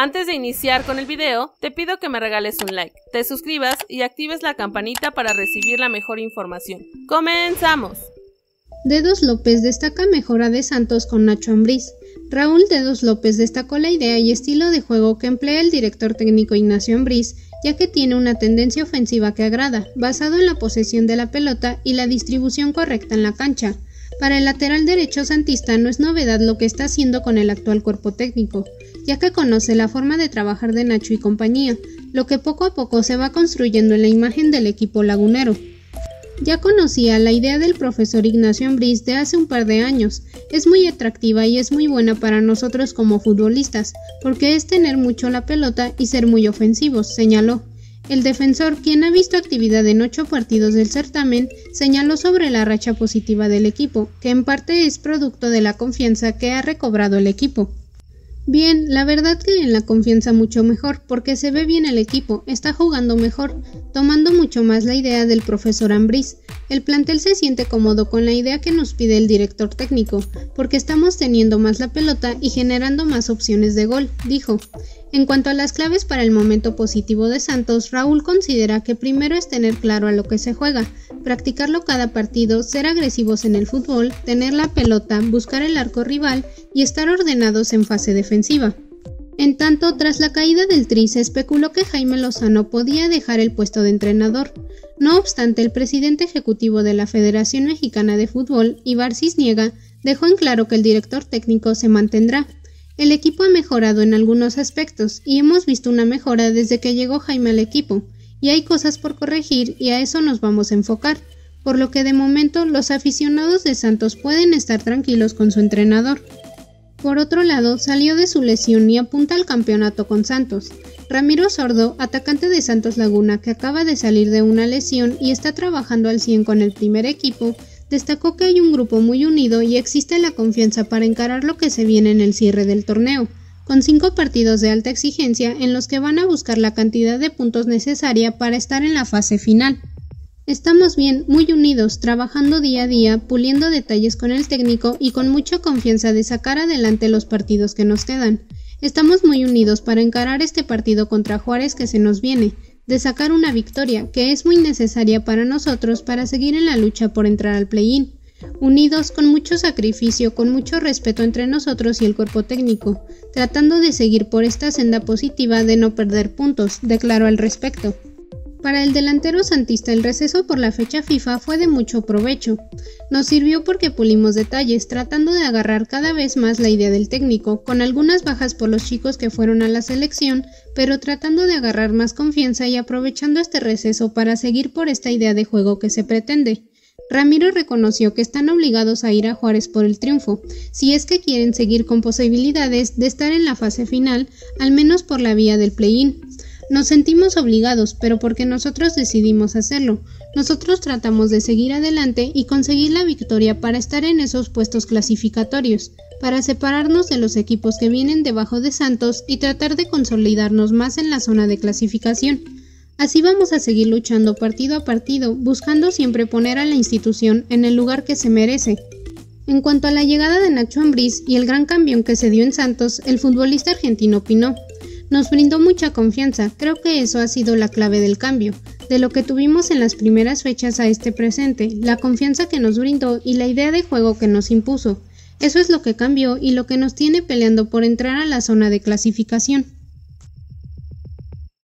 Antes de iniciar con el video, te pido que me regales un like, te suscribas y actives la campanita para recibir la mejor información. ¡Comenzamos! Dedos López destaca mejora de Santos con Nacho Ambriz. Raúl Dedos López destacó la idea y estilo de juego que emplea el director técnico Ignacio Ambriz, ya que tiene una tendencia ofensiva que agrada, basado en la posesión de la pelota y la distribución correcta en la cancha. Para el lateral derecho santista no es novedad lo que está haciendo con el actual cuerpo técnico, ya que conoce la forma de trabajar de Nacho y compañía, lo que poco a poco se va construyendo en la imagen del equipo lagunero. Ya conocía la idea del profesor Ignacio Ambriz de hace un par de años. Es muy atractiva y es muy buena para nosotros como futbolistas, porque es tener mucho la pelota y ser muy ofensivos, señaló. El defensor, quien ha visto actividad en ocho partidos del certamen, señaló sobre la racha positiva del equipo, que en parte es producto de la confianza que ha recobrado el equipo. Bien, la verdad que en la confianza mucho mejor, porque se ve bien el equipo, está jugando mejor, tomando mucho más la idea del profesor Ambriz, el plantel se siente cómodo con la idea que nos pide el director técnico, porque estamos teniendo más la pelota y generando más opciones de gol, dijo. En cuanto a las claves para el momento positivo de Santos, Raúl considera que primero es tener claro a lo que se juega, practicarlo cada partido, ser agresivos en el fútbol, tener la pelota, buscar el arco rival y estar ordenados en fase defensiva. En tanto, tras la caída del Tri, se especuló que Jaime Lozano podía dejar el puesto de entrenador. No obstante, el presidente ejecutivo de la Federación Mexicana de Fútbol, Ibar Cisniega, dejó en claro que el director técnico se mantendrá. El equipo ha mejorado en algunos aspectos y hemos visto una mejora desde que llegó Jaime al equipo, y hay cosas por corregir y a eso nos vamos a enfocar, por lo que de momento los aficionados de Santos pueden estar tranquilos con su entrenador. Por otro lado, salió de su lesión y apunta al campeonato con Santos. Ramiro Sordo, atacante de Santos Laguna que acaba de salir de una lesión y está trabajando al 100 con el primer equipo, destacó que hay un grupo muy unido y existe la confianza para encarar lo que se viene en el cierre del torneo, con cinco partidos de alta exigencia en los que van a buscar la cantidad de puntos necesaria para estar en la fase final. Estamos bien, muy unidos, trabajando día a día, puliendo detalles con el técnico y con mucha confianza de sacar adelante los partidos que nos quedan. Estamos muy unidos para encarar este partido contra Juárez que se nos viene, de sacar una victoria que es muy necesaria para nosotros para seguir en la lucha por entrar al play-in. Unidos con mucho sacrificio, con mucho respeto entre nosotros y el cuerpo técnico, tratando de seguir por esta senda positiva de no perder puntos, declaro al respecto. Para el delantero santista el receso por la fecha FIFA fue de mucho provecho. Nos sirvió porque pulimos detalles, tratando de agarrar cada vez más la idea del técnico, con algunas bajas por los chicos que fueron a la selección, pero tratando de agarrar más confianza y aprovechando este receso para seguir por esta idea de juego que se pretende. Ramiro reconoció que están obligados a ir a Juárez por el triunfo, si es que quieren seguir con posibilidades de estar en la fase final, al menos por la vía del play-in. Nos sentimos obligados, pero porque nosotros decidimos hacerlo. Nosotros tratamos de seguir adelante y conseguir la victoria para estar en esos puestos clasificatorios, para separarnos de los equipos que vienen debajo de Santos y tratar de consolidarnos más en la zona de clasificación. Así vamos a seguir luchando partido a partido, buscando siempre poner a la institución en el lugar que se merece. En cuanto a la llegada de Nacho Ambriz y el gran cambio que se dio en Santos, el futbolista argentino opinó. Nos brindó mucha confianza, creo que eso ha sido la clave del cambio, de lo que tuvimos en las primeras fechas a este presente, la confianza que nos brindó y la idea de juego que nos impuso. Eso es lo que cambió y lo que nos tiene peleando por entrar a la zona de clasificación.